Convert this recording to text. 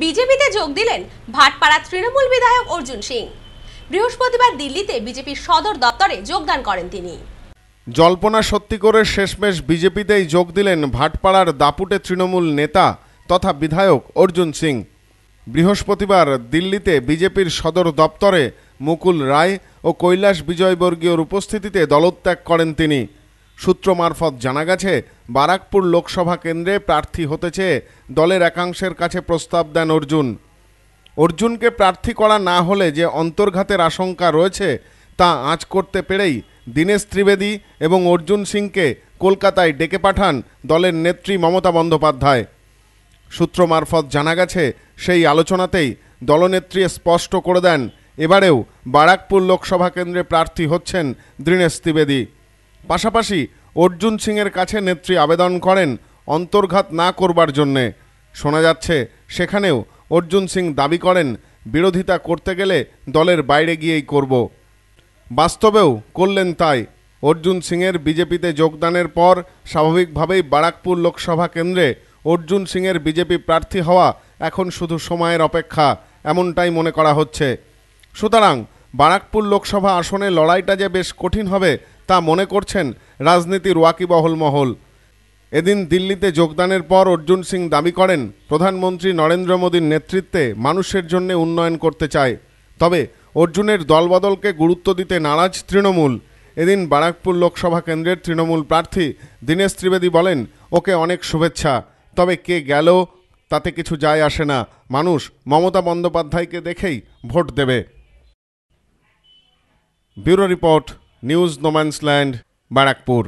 বিজেপিতে যোগ দিলেন ভাটপাড়া তৃণমূল বিধায়ক অর্জুন সিং বৃহস্পতিবার দিল্লিতে বিজেপির সদর দপ্তরে যোগদান করেন তিনি জল্পনা সত্যি করে শেষমেশ বিজেপিতেই যোগ দিলেন ভাটপাড়ার দাপুটে তৃণমূল নেতা তথা বিধায়ক অর্জুন সিং বৃহস্পতিবার দিল্লিতে বিজেপির সদর দপ্তরে মুকুল রায় ও কৈলাস বিজয়বর্গীয়র উপস্থিতিতে দলত্যাগ করেন তিনি সূত্র মারফত জানা গেছে বারাকপুর লোকসভা কেন্দ্রে প্রার্থী হতে চেয়ে দলের একাংশের কাছে প্রস্তাব দেন অর্জুন অর্জুনকে প্রার্থী করা না হলে যে অন্তর্ঘাতের আশঙ্কা রয়েছে তা আঁচ করতে পেরেই দীনেশ ত্রিবেদী এবং অর্জুন সিংকে কলকাতায় ডেকে পাঠান দলের নেত্রী মমতা বন্দ্যোপাধ্যায় সূত্র মারফত জানা গেছে সেই আলোচনাতেই দলনেত্রী স্পষ্ট করে দেন এবারেও বারাকপুর লোকসভা কেন্দ্রে প্রার্থী হচ্ছেন দীনেশ ত্রিবেদী পাশাপাশি অর্জুন সিংয়ের কাছে নেত্রী আবেদন করেন অন্তর্ঘাত না করবার জন্যে শোনা যাচ্ছে সেখানেও অর্জুন সিং দাবি করেন বিরোধিতা করতে গেলে দলের বাইরে গিয়েই করব বাস্তবেও করলেন তাই অর্জুন সিংয়ের বিজেপিতে যোগদানের পর স্বাভাবিকভাবেই বারাকপুর লোকসভা কেন্দ্রে অর্জুন সিংয়ের বিজেপি প্রার্থী হওয়া এখন শুধু সময়ের অপেক্ষা এমনটাই মনে করা হচ্ছে সুতরাং বারাকপুর লোকসভা আসনে লড়াইটা যে বেশ কঠিন হবে তা মনে করছেন রাজনীতির ওয়াকিবহল মহল এদিন দিল্লিতে যোগদানের পর অর্জুন সিং দাবি করেন প্রধানমন্ত্রী নরেন্দ্র মোদীর নেতৃত্বে মানুষের জন্যে উন্নয়ন করতে চায় তবে অর্জুনের দলবদলকে গুরুত্ব দিতে নারাজ তৃণমূল এদিন বারাকপুর লোকসভা কেন্দ্রের তৃণমূল প্রার্থী দীনেশ ত্রিবেদী বলেন ওকে অনেক শুভেচ্ছা তবে কে গেল তাতে কিছু যায় আসে না মানুষ মমতা বন্দ্যোপাধ্যায়কে দেখেই ভোট দেবে bureau report news no man's land Barrackpore